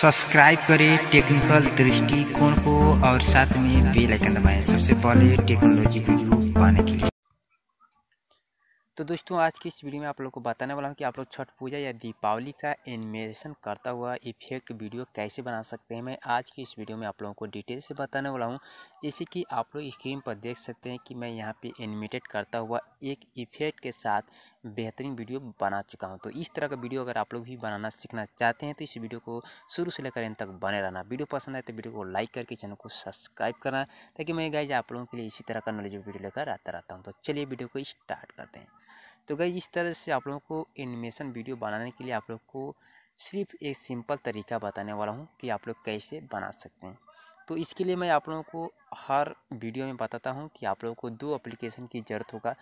subscribe करें technical दृष्टिकोण को और साथ में बेल आइकन दबाएं सबसे पहले टेक्नोलॉजी वीडियो पाने के लिए तो दोस्तों आज की इस वीडियो में आप लोग को बताने वाला हूँ कि आप लोग छठ पूजा या दीपावली का एनिमेशन करता हुआ इफेक्ट वीडियो कैसे बना सकते हैं मैं आज की इस वीडियो में आप लोगों को डिटेल से बताने वाला हूँ जैसे कि आप लोग स्क्रीन पर देख सकते हैं कि मैं यहाँ पे एनिमेटेड करता हुआ एक इफेक्ट के साथ बेहतरीन वीडियो बना चुका हूँ तो इस तरह का वीडियो अगर आप लोग भी बनाना सीखना चाहते हैं तो इस वीडियो को शुरू से लेकर इन तक बने रहना वीडियो पसंद आए तो वीडियो को लाइक करके चैनल को सब्सक्राइब करना ताकि मैं गाइज आप लोगों के लिए इसी तरह का नॉलेज वीडियो लेकर आता रहता हूँ तो चलिए वीडियो को स्टार्ट करते हैं तो गई इस तरह से आप लोगों को एनिमेशन वीडियो बनाने के लिए आप लोग को सिर्फ एक सिंपल तरीका बताने वाला हूँ कि आप लोग कैसे बना सकते हैं तो इसके लिए मैं आप लोगों को हर वीडियो में बताता हूँ कि आप लोगों को दो एप्लीकेशन की ज़रूरत होगा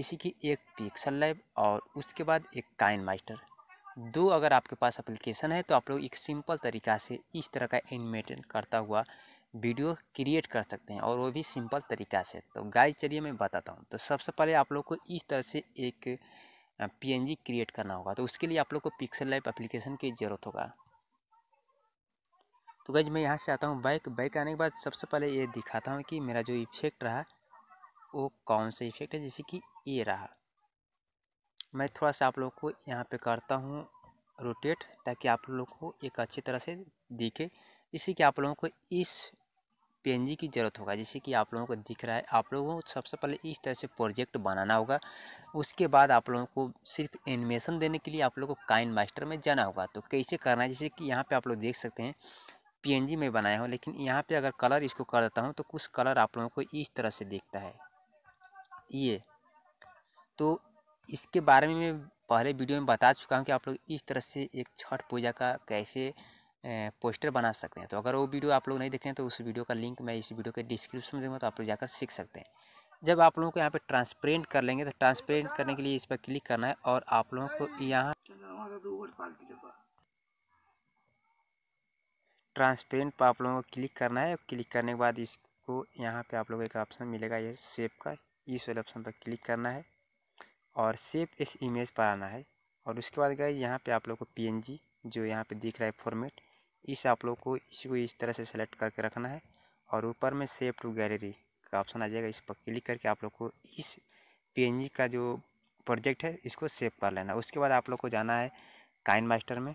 इसी की एक पिक्सल लैब और उसके बाद एक काइन मास्टर दो अगर आपके पास एप्लीकेशन है तो आप लोग एक सिंपल तरीका से इस तरह का एनिमेटेड करता हुआ वीडियो क्रिएट कर सकते हैं और वो भी सिंपल तरीका से तो गाइस चलिए मैं बताता हूँ तो सबसे पहले आप लोग को इस तरह से एक पीएनजी क्रिएट करना होगा तो उसके लिए आप लोग को पिक्सल लाइव एप्लीकेशन की ज़रूरत होगा तो गज मैं यहाँ से आता हूँ बाइक बाइक आने के बाद सबसे पहले ये दिखाता हूँ कि मेरा जो इफेक्ट रहा वो कौन सा इफेक्ट है जैसे कि ये रहा मैं थोड़ा सा आप लोग को यहाँ पे करता हूँ रोटेट ताकि आप लोग को एक अच्छी तरह से दिखे इसी कि आप लोगों को इस पी की ज़रूरत होगा जैसे कि आप लोगों को दिख रहा है आप लोगों को सबसे पहले इस तरह से प्रोजेक्ट बनाना होगा उसके बाद आप लोगों को सिर्फ एनिमेशन देने के लिए आप लोगों को काइन मास्टर में जाना होगा तो कैसे करना है जैसे कि यहाँ पे आप लोग देख सकते हैं पीएनजी में बनाया हो लेकिन यहाँ पे अगर कलर इसको कर देता हूँ तो कुछ कलर आप लोगों को इस तरह से देखता है ये तो इसके बारे में मैं पहले वीडियो में बता चुका हूँ कि आप लोग इस तरह से एक छठ पूजा का कैसे पोस्टर बना सकते हैं तो अगर वो वीडियो आप लोग नहीं देखें तो उस वीडियो का लिंक मैं इस वीडियो के डिस्क्रिप्शन में दूँगा तो आप लोग जाकर सीख सकते हैं जब आप लोगों को यहाँ पे ट्रांसपेरेंट कर लेंगे तो ट्रांसपेरेंट करने के लिए इस पर क्लिक करना है और आप लोगों को यहाँ ट्रांसपेरेंट पर आप लोगों को क्लिक करना है क्लिक करने के बाद इसको यहाँ पे आप लोगों को एक ऑप्शन मिलेगा ये सेप का इस वाले ऑप्शन पर क्लिक करना है और सेव इस इमेज पर आना है और उसके बाद गए यहाँ पे आप लोग को पी जो यहाँ पे दिख रहा है फॉर्मेट इस आप लोग को इसको इस तरह से सेलेक्ट करके रखना है और ऊपर में सेव टू गैलरी का ऑप्शन आ जाएगा इस पर क्लिक करके आप लोग को इस पी का जो प्रोजेक्ट है इसको सेव कर लेना उसके बाद आप लोग को जाना है काइन मास्टर में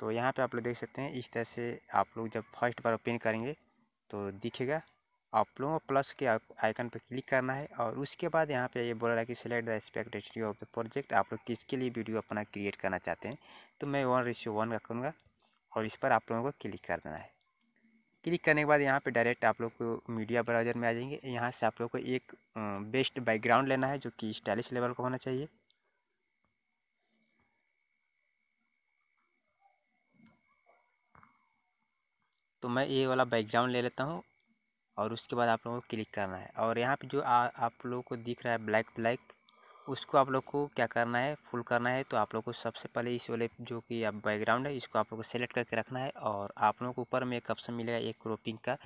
तो यहाँ पे आप लोग देख सकते हैं इस तरह से आप लोग जब फर्स्ट बार ओपन करेंगे तो दिखेगा आप लोगों को प्लस के आइकन पर क्लिक करना है और उसके बाद यहाँ पे ये बोल रहा है कि select the aspect ratio of the project आप लोग किसके लिए वीडियो अपना क्रिएट करना चाहते हैं तो मैं वन रेशियो वन का करूँगा और इस पर आप लोगों को क्लिक कर देना है क्लिक करने के बाद यहाँ पे डायरेक्ट आप लोग को मीडिया ब्राउज़र में आ जाएंगे यहाँ से आप लोग को एक बेस्ट बैकग्राउंड लेना है जो कि स्टाइलिश लेवल का होना चाहिए तो मैं ये वाला बैकग्राउंड ले लेता हूँ और उसके बाद आप लोगों को क्लिक करना है और यहाँ पे जो आ, आप लोगों को दिख रहा है ब्लैक ब्लैक उसको आप लोग को क्या करना है फुल करना है तो आप लोग को सबसे पहले इस वाले जो कि आप बैकग्राउंड है इसको आप लोग को सेलेक्ट करके रखना है और आप लोगों को ऊपर में एक ऑप्शन मिलेगा एक क्रोपिंग का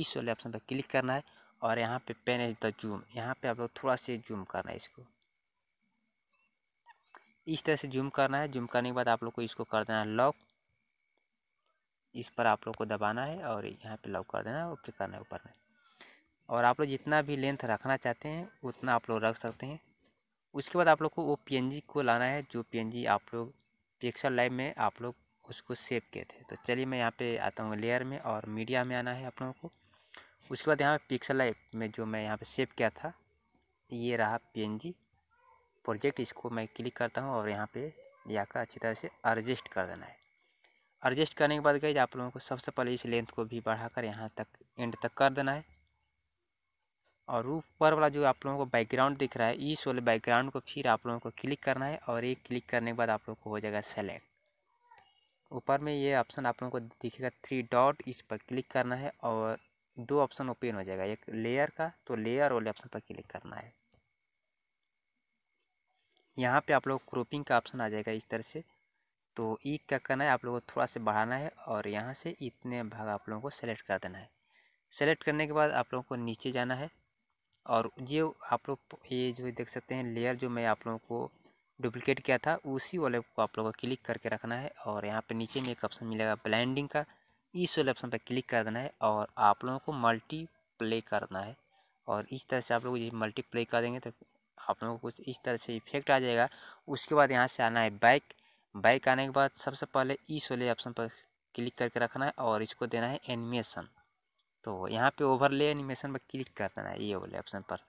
इस वाले ऑप्शन पर क्लिक करना है और यहाँ पे पेन एज द जूम यहाँ पे आप लोग थोड़ा से जूम करना है इसको इस तरह से जूम करना है जूम करने के बाद आप लोग को इसको कर देना है लॉक इस पर आप लोग को दबाना है और यहाँ पे लव कर देना है ओके करना है ऊपर में और आप लोग जितना भी लेंथ रखना चाहते हैं उतना आप लोग रख सकते हैं उसके बाद आप लोग को वो पी को लाना है जो पी आप लोग पिक्सल लाइव में आप लोग उसको सेव किए थे तो चलिए मैं यहाँ पे आता हूँ लेयर में और मीडिया में आना है आप लोगों को उसके बाद यहाँ पे पिक्सल लाइव में जो मैं यहाँ पे सेव किया था ये रहा पी प्रोजेक्ट इसको मैं क्लिक करता हूँ और यहाँ पे का अच्छी तरह से एडजस्ट कर देना है एडजस्ट करने के बाद गई आप लोगों को सबसे पहले इस लेंथ को भी बढ़ाकर यहाँ तक एंड तक कर देना है और ऊपर वाला जो आप लोगों को बैकग्राउंड दिख रहा है इस वाले बैकग्राउंड को फिर आप लोगों को क्लिक करना है और एक क्लिक करने के बाद आप लोगों को हो जाएगा सेलेक्ट ऊपर में ये ऑप्शन आप लोगों को दिखेगा थ्री डॉट इस पर क्लिक करना है और दो ऑप्शन ओपन हो जाएगा एक लेयर का तो लेयर वाले ऑप्शन पर क्लिक करना है यहाँ पे आप लोग क्रोपिंग का ऑप्शन आ जाएगा इस तरह से तो ई क्या करना है आप लोगों को थोड़ा सा बढ़ाना है और यहाँ से इतने भाग आप लोगों को सेलेक्ट कर देना है सेलेक्ट करने के बाद आप लोगों को नीचे जाना है और ये आप लोग ये जो देख सकते हैं लेयर जो मैं आप लोगों को डुप्लिकेट किया था उसी वाले को आप लोगों को क्लिक करके रखना है और यहाँ पे नीचे में एक ऑप्शन मिलेगा ब्लाइंडिंग का इस वाले ऑप्शन पर क्लिक कर देना है और आप लोगों को मल्टीप्ले करना है और इस तरह से आप लोग ये मल्टीप्ले कर देंगे तो आप लोगों को कुछ इस तरह से इफेक्ट आ जाएगा उसके बाद यहाँ से आना है बाइक बाइक आने के बाद सबसे पहले इस वाले ऑप्शन पर क्लिक करके रखना है और इसको देना है एनिमेशन तो यहाँ पे ओवरले एनिमेशन पर क्लिक कर देना है ये वाले ऑप्शन पर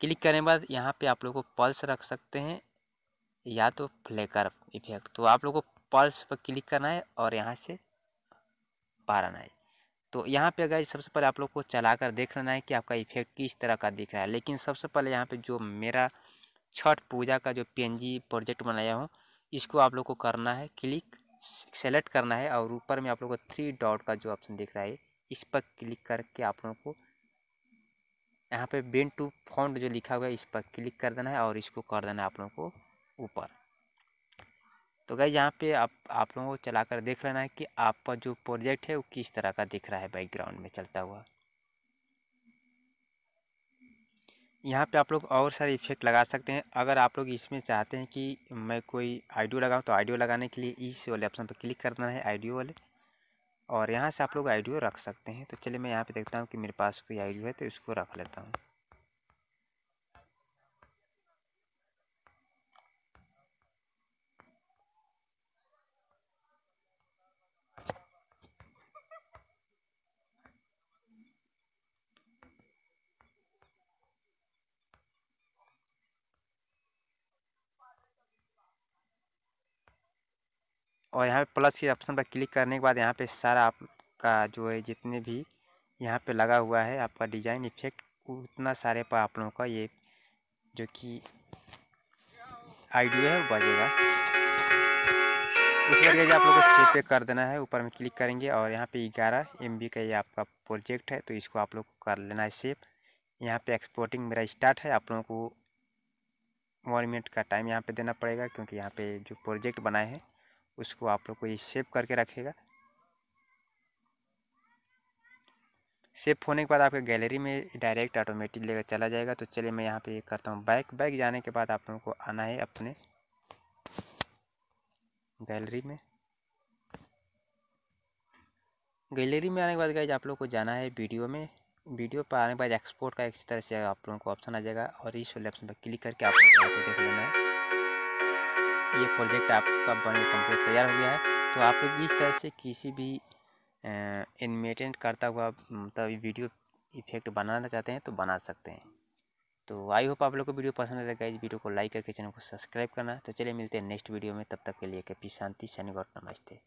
क्लिक करने के बाद यहाँ पे आप लोग को पल्स रख सकते हैं या तो फ्लेकर इफेक्ट तो आप लोग को पल्स पर क्लिक करना है और यहाँ से बाहर आना है तो यहाँ पे अगर सबसे पहले आप लोग को चला कर देख लेना है कि आपका इफेक्ट किस तरह का दिख रहा है लेकिन सबसे पहले यहाँ पे जो मेरा छठ पूजा का जो पी प्रोजेक्ट बनाया हूँ इसको आप लोग को करना है क्लिक सेलेक्ट करना है और ऊपर में आप लोग को थ्री डॉट का जो ऑप्शन दिख रहा है इस पर क्लिक करके आप लोगों को यहाँ पे बेन टू फॉन्ट जो लिखा हुआ है इस पर क्लिक कर देना है और इसको कर देना है आप लोगों को ऊपर तो गई यहाँ पे आप आप लोगों को चला कर देख लेना है कि आपका जो प्रोजेक्ट है वो किस तरह का दिख रहा है बैकग्राउंड में चलता हुआ यहाँ पे आप लोग और सारे इफ़ेक्ट लगा सकते हैं अगर आप लोग इसमें चाहते हैं कि मैं कोई आइडियो लगाऊँ तो आइडियो लगाने के लिए इस वाले ऑप्शन पर क्लिक करना है आइडियो वाले और यहाँ से आप लोग आइडियो रख सकते हैं तो चलिए मैं यहाँ पे देखता हूँ कि मेरे पास कोई आइडियो है तो इसको रख लेता हूँ और यहाँ पे प्लस के ऑप्शन पर क्लिक करने के बाद यहाँ पे सारा आपका जो है जितने भी यहाँ पे लगा हुआ है आपका डिज़ाइन इफेक्ट उतना सारे पर आप लोगों का ये जो कि आइडिया है वो बजेगा उसके बाद आप लोग को सी पे कर देना है ऊपर में क्लिक करेंगे और यहाँ पे ग्यारह एम का ये आपका प्रोजेक्ट है तो इसको आप लोग को कर लेना है सेफ यहाँ पे एक्सपोर्टिंग मेरा स्टार्ट है आप लोगों को वन मिनट का टाइम यहाँ पे देना पड़ेगा क्योंकि यहाँ पे जो प्रोजेक्ट बनाए हैं उसको आप लोग को ये सेव करके रखेगा सेव होने के बाद आपके गैलरी में डायरेक्ट ऑटोमेटिक लेकर चला जाएगा तो चलिए मैं यहाँ पे ये करता हूँ बैक बैक जाने के बाद आप लोगों को आना है अपने गैलरी में गैलरी में आने के बाद गाइज आप लोग को जाना है वीडियो में वीडियो पर आने के बाद एक्सपोर्ट का एक तरह से आप लोगों को ऑप्शन आ जाएगा और इस वाले ऑप्शन पर क्लिक करके आप लोग यहाँ पे देख लेना है ये प्रोजेक्ट आपका बन कंप्लीट तैयार हो गया है तो आप लोग इस तरह से किसी भी एनिमेटेड करता हुआ मतलब वीडियो इफेक्ट बनाना चाहते हैं तो बना सकते हैं तो आई होप आप लोग को वीडियो पसंद आएगा इस वीडियो को लाइक करके चैनल को सब्सक्राइब करना तो चलिए मिलते हैं नेक्स्ट वीडियो में तब तक के लिए कैपी शांति शनि नमस्ते